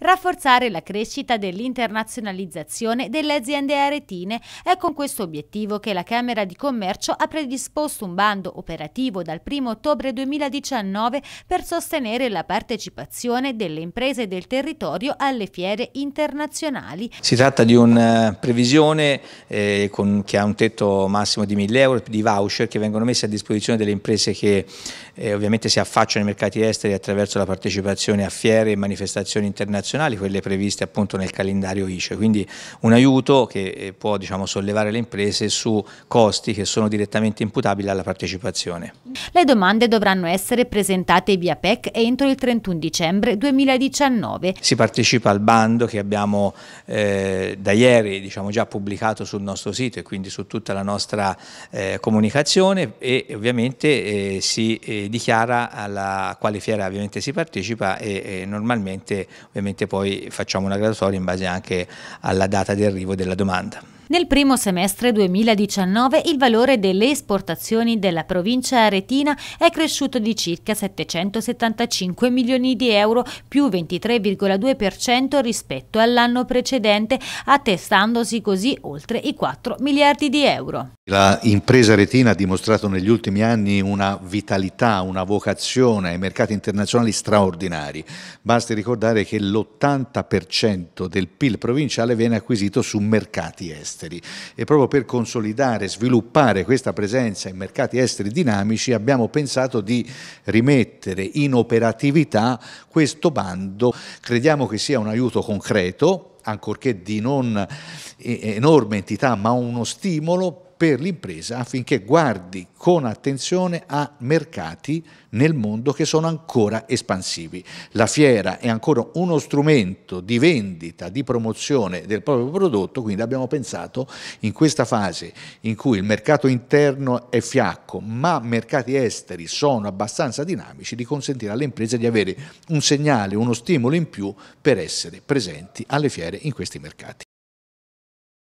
Rafforzare la crescita dell'internazionalizzazione delle aziende aretine è con questo obiettivo che la Camera di Commercio ha predisposto un bando operativo dal 1 ottobre 2019 per sostenere la partecipazione delle imprese del territorio alle fiere internazionali. Si tratta di una previsione eh, con, che ha un tetto massimo di 1000 euro di voucher che vengono messi a disposizione delle imprese che eh, ovviamente si affacciano ai mercati esteri attraverso la partecipazione a fiere e manifestazioni internazionali internazionali, quelle previste appunto nel calendario ICE, quindi un aiuto che eh, può diciamo, sollevare le imprese su costi che sono direttamente imputabili alla partecipazione. Le domande dovranno essere presentate via PEC entro il 31 dicembre 2019. Si partecipa al bando che abbiamo eh, da ieri diciamo, già pubblicato sul nostro sito e quindi su tutta la nostra eh, comunicazione e ovviamente eh, si eh, dichiara alla quale fiera ovviamente si partecipa e, e eh, normalmente ovviamente ovviamente poi facciamo una graduatoria in base anche alla data di arrivo della domanda. Nel primo semestre 2019 il valore delle esportazioni della provincia aretina è cresciuto di circa 775 milioni di euro più 23,2% rispetto all'anno precedente, attestandosi così oltre i 4 miliardi di euro. La impresa retina ha dimostrato negli ultimi anni una vitalità, una vocazione ai mercati internazionali straordinari. Basti ricordare che l'80% del PIL provinciale viene acquisito su mercati esteri e proprio per consolidare, e sviluppare questa presenza in mercati esteri dinamici abbiamo pensato di rimettere in operatività questo bando. Crediamo che sia un aiuto concreto ancorché di non eh, enorme entità, ma uno stimolo per l'impresa affinché guardi con attenzione a mercati nel mondo che sono ancora espansivi. La fiera è ancora uno strumento di vendita, di promozione del proprio prodotto, quindi abbiamo pensato in questa fase in cui il mercato interno è fiacco, ma mercati esteri sono abbastanza dinamici, di consentire alle imprese di avere un segnale, uno stimolo in più per essere presenti alle fiere in questi mercati.